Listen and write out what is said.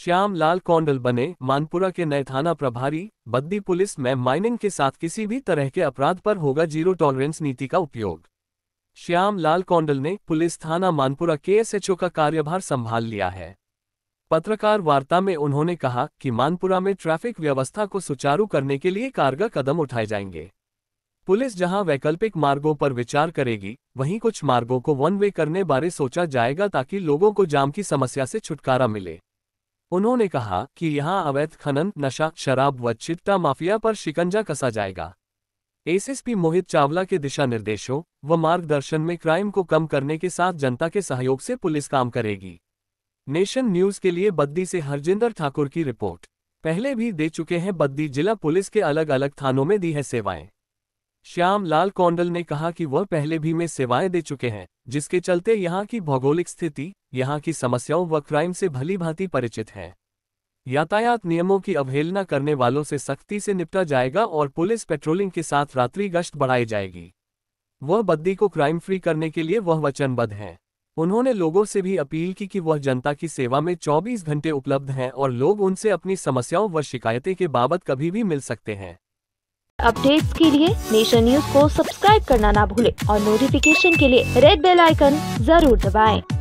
श्याम लाल कौंडल बने मानपुरा के नए थाना प्रभारी बद्दी पुलिस में माइनिंग के साथ किसी भी तरह के अपराध पर होगा जीरो टॉलरेंस नीति का उपयोग श्याम लाल कौंडल ने पुलिस थाना मानपुरा के का कार्यभार संभाल लिया है पत्रकार वार्ता में उन्होंने कहा कि मानपुरा में ट्रैफिक व्यवस्था को सुचारू करने के लिए कारगर कदम उठाए जाएंगे पुलिस जहां वैकल्पिक मार्गों पर विचार करेगी वहीं कुछ मार्गों को वन वे करने बारे सोचा जाएगा ताकि लोगों को जाम की समस्या से छुटकारा मिले उन्होंने कहा कि यहां अवैध खनन नशा शराब व चिट्टा माफिया पर शिकंजा कसा जाएगा एसएसपी मोहित चावला के दिशा निर्देशों व मार्गदर्शन में क्राइम को कम करने के साथ जनता के सहयोग से पुलिस काम करेगी नेशन न्यूज के लिए बद्दी से हरजिंदर ठाकुर की रिपोर्ट पहले भी दे चुके हैं बद्दी जिला पुलिस के अलग अलग थानों में दी है सेवाएं श्याम लाल कौंडल ने कहा कि वह पहले भी में सेवाएं दे चुके हैं जिसके चलते यहाँ की भौगोलिक स्थिति यहाँ की समस्याओं व क्राइम से भली भांति परिचित हैं यातायात नियमों की अवहेलना करने वालों से सख्ती से निपटा जाएगा और पुलिस पेट्रोलिंग के साथ रात्रि गश्त बढ़ाई जाएगी वह बद्दी को क्राइम फ्री करने के लिए वह वचनबद्ध हैं उन्होंने लोगों से भी अपील की कि वह जनता की सेवा में 24 घंटे उपलब्ध हैं और लोग उनसे अपनी समस्याओं व शिकायतें के बाबत कभी भी मिल सकते हैं अपडेट्स के लिए नेशन न्यूज को सब्सक्राइब करना ना भूले और नोटिफिकेशन के लिए रेड बेल आइकन जरूर दबाएं।